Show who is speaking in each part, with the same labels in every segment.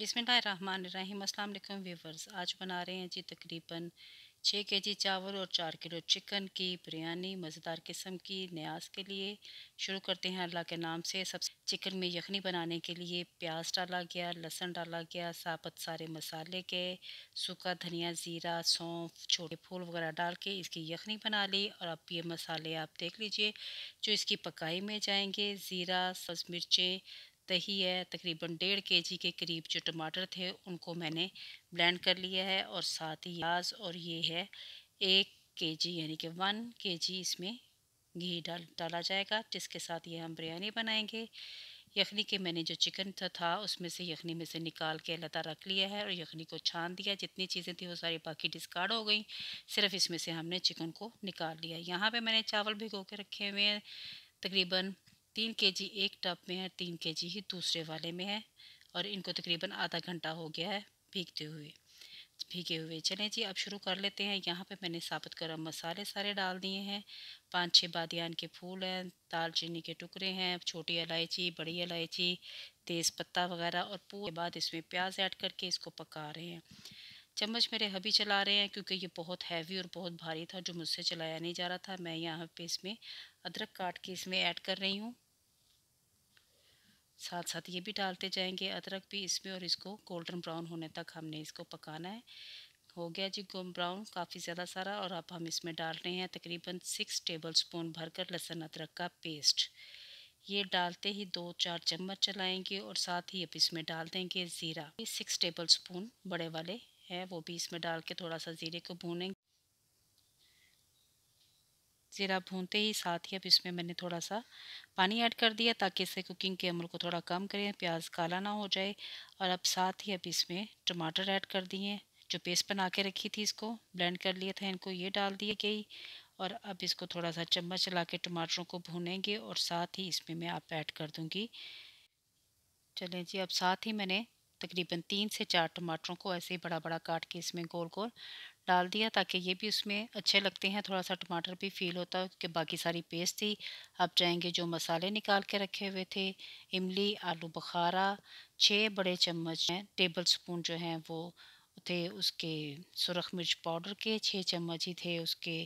Speaker 1: बिसमीम अल्लाम व्यूवर्स आज बना रहे हैं जी तकरीबन छः के जी चावल और चार किलो चिकन की बिरयानी मज़ेदार किस्म की न्याज के लिए शुरू करते हैं अल्लाह के नाम से सब चिकन में यखनी बनाने के लिए प्याज डाला गया लहसुन डाला गया साबत सारे मसाले के सूखा धनिया ज़ीरा सौंफ छोटे फूल वगैरह डाल के इसकी यखनी बना ली और अब ये मसाले आप देख लीजिए जो इसकी पकाई में जाएंगे ज़ीरा सब्ज़ मिर्चें दही है तकरीबन डेढ़ के जी के करीब जो टमाटर थे उनको मैंने ब्लेंड कर लिया है और साथ ही प्याज और ये है एक के जी यानी कि वन के जी इसमें घी डाल डाला जाएगा जिसके साथ ये हम बिरयानी बनाएंगे यखनी के मैंने जो चिकन था, था उसमें से यखनी में से निकाल के लता रख लिया है और यखनी को छान दिया जितनी चीज़ें थी वो सारी बाकी डिस्कार्ड हो गई सिर्फ इसमें से हमने चिकन को निकाल लिया यहाँ पे मैंने चावल भिगो के रखे हुए हैं तकरीबन तीन के जी एक टब में है तीन के जी ही दूसरे वाले में है और इनको तकरीबन आधा घंटा हो गया है भीगते हुए भीगे हुए चलें जी अब शुरू कर लेते हैं यहाँ पे मैंने साबुत गर्म मसाले सारे डाल दिए हैं पांच छः बादियान के फूल हैं दालचीनी के टुकड़े हैं छोटी इलायची बड़ी इलायची तेज़ पत्ता वगैरह और पूरे बाद इसमें प्याज ऐड करके इसको पका रहे हैं चम्मच मेरे हबी चला रहे हैं क्योंकि ये बहुत हैवी और बहुत भारी था जो मुझसे चलाया नहीं जा रहा था मैं यहाँ पे इसमें अदरक काट के इसमें ऐड कर रही हूँ साथ साथ ये भी डालते जाएंगे अदरक भी इसमें और इसको गोल्डन ब्राउन होने तक हमने इसको पकाना है हो गया जी गोम ब्राउन काफ़ी ज़्यादा सारा और अब हम इसमें डाल रहे हैं तकरीबन सिक्स टेबल स्पून भरकर लहसुन अदरक का पेस्ट ये डालते ही दो चार चम्मच चलाएंगे और साथ ही अब इसमें डाल देंगे ज़ीरा सिक्स टेबल स्पून बड़े वाले हैं वो भी इसमें डाल के थोड़ा सा ज़ीरे को भूनेंगे ज़ीरा भूनते ही साथ ही अब इसमें मैंने थोड़ा सा पानी ऐड कर दिया ताकि इससे कुकिंग के अमल को थोड़ा कम करें प्याज काला ना हो जाए और अब साथ ही अब इसमें टमाटर ऐड कर दिए जो पेस्ट बना के रखी थी इसको ब्लेंड कर लिया था इनको ये डाल दिए गई और अब इसको थोड़ा सा चम्मच चला के टमाटरों को भूनेंगे और साथ ही इसमें मैं आप ऐड कर दूँगी चलें जी अब साथ ही मैंने तकरीबन तीन से चार टमाटरों को ऐसे ही बड़ा बड़ा काट के इसमें गोल गोल डाल दिया ताकि ये भी उसमें अच्छे लगते हैं थोड़ा सा टमाटर भी फील होता है कि बाकी सारी पेस्ट थी अब जाएंगे जो मसाले निकाल के रखे हुए थे इमली आलू बखारा छः बड़े चम्मच हैं टेबल स्पून जो हैं वो थे उसके सुरख मिर्च पाउडर के छः चम्मच ही थे उसके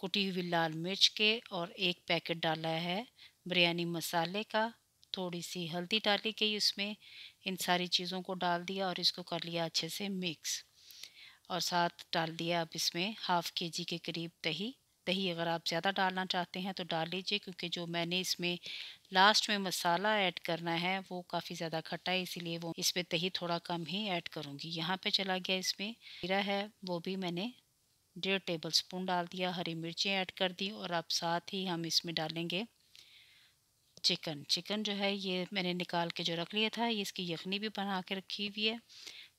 Speaker 1: कुटी हुई लाल मिर्च के और एक पैकेट डाला है बिरयानी मसाले का थोड़ी सी हल्दी डाली गई उसमें इन सारी चीज़ों को डाल दिया और इसको कर लिया अच्छे से मिक्स और साथ डाल दिया अब इसमें हाफ़ के जी के करीब दही दही अगर आप ज़्यादा डालना चाहते हैं तो डाल लीजिए क्योंकि जो मैंने इसमें लास्ट में मसाला ऐड करना है वो काफ़ी ज़्यादा खट्टा है इसीलिए वो इसमें दही थोड़ा कम ही ऐड करूँगी यहाँ पे चला गया इसमें जीरा है वो भी मैंने डेढ़ टेबल स्पून डाल दिया हरी मिर्चें ऐड कर दी और अब साथ ही हम इसमें डालेंगे चिकन चिकन जो है ये मैंने निकाल के जो रख लिया था ये इसकी यखनी भी बना के रखी हुई है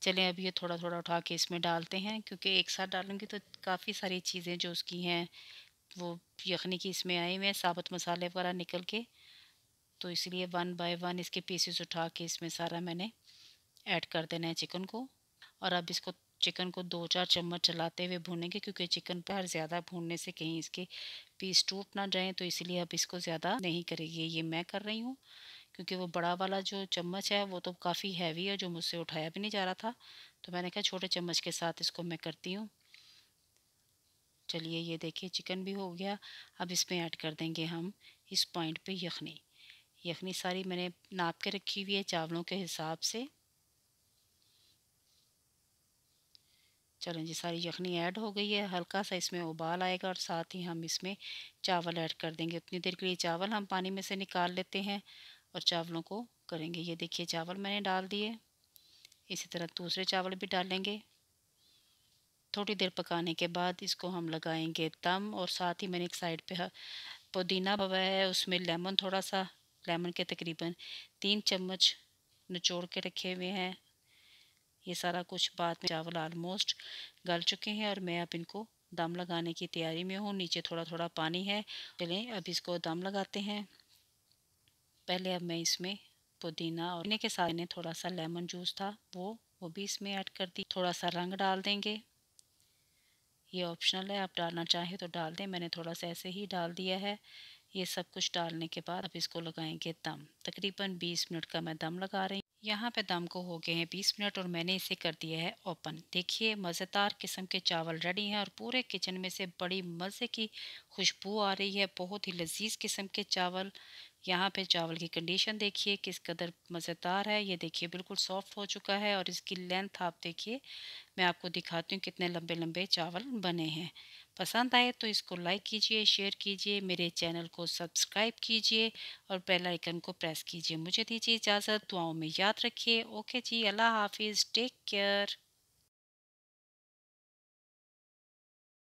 Speaker 1: चलें अब ये थोड़ा थोड़ा उठा के इसमें डालते हैं क्योंकि एक साथ डालूँगी तो काफ़ी सारी चीज़ें जो उसकी हैं वो यखनी की इसमें आए हुए हैं साबुत मसाले वगैरह निकल के तो इसलिए वन बाय वन इसके पीसेस उठा के इसमें सारा मैंने ऐड कर देना है चिकन को और अब इसको चिकन को दो चार चम्मच चलाते हुए भूनेंगे क्योंकि चिकन पर ज़्यादा भूनने से कहीं इसके पीस टूट ना जाएँ तो इसलिए अब इसको ज़्यादा नहीं करेंगे ये मैं कर रही हूँ क्योंकि वो बड़ा वाला जो चम्मच है वो तो काफ़ी हैवी है जो मुझसे उठाया भी नहीं जा रहा था तो मैंने कहा छोटे चम्मच के साथ इसको मैं करती हूँ चलिए ये देखिए चिकन भी हो गया अब इसमें ऐड कर देंगे हम इस पॉइंट पे यखनी यखनी सारी मैंने नाप के रखी हुई है चावलों के हिसाब से चलो जी सारी यखनी ऐड हो गई है हल्का सा इसमें उबाल आएगा और साथ ही हम इसमें चावल ऐड कर देंगे उतनी देर के लिए चावल हम पानी में से निकाल लेते हैं और चावलों को करेंगे ये देखिए चावल मैंने डाल दिए इसी तरह दूसरे चावल भी डालेंगे थोड़ी देर पकाने के बाद इसको हम लगाएंगे दम और साथ ही मैंने एक साइड पे पुदीना हुआ है उसमें लेमन थोड़ा सा लेमन के तकरीबन तीन चम्मच निचोड़ के रखे हुए हैं ये सारा कुछ बाद में चावल आलमोस्ट गल चुके हैं और मैं अब इनको दम लगाने की तैयारी में हूँ नीचे थोड़ा थोड़ा पानी है चलें अब इसको दम लगाते हैं पहले अब मैं इसमें पुदीना और इन्हें के साथ मैंने थोड़ा सा लेमन जूस था वो वो भी इसमें ऐड कर दी थोड़ा सा रंग डाल देंगे ये ऑप्शनल है आप डालना चाहें तो डाल दें मैंने थोड़ा सा ऐसे ही डाल दिया है ये सब कुछ डालने के बाद अब इसको लगाएंगे दम तकरीबन 20 मिनट का मैं दम लगा रही यहाँ पे दम को हो गए हैं 20 मिनट और मैंने इसे कर दिया है ओपन देखिए मज़ेदार किस्म के चावल रेडी हैं और पूरे किचन में से बड़ी मज़े की खुशबू आ रही है बहुत ही लजीज किस्म के चावल यहाँ पे चावल की कंडीशन देखिए किस कदर मज़ेदार है ये देखिए बिल्कुल सॉफ्ट हो चुका है और इसकी लेंथ आप देखिए मैं आपको दिखाती हूँ कितने लंबे लंबे चावल बने हैं पसंद आए तो इसको लाइक कीजिए शेयर कीजिए मेरे चैनल को सब्सक्राइब कीजिए और बेल आइकन को प्रेस कीजिए मुझे दीजिए इजाज़त दुआओं में याद रखिए ओके जी अल्लाह हाफिज़ टेक केयर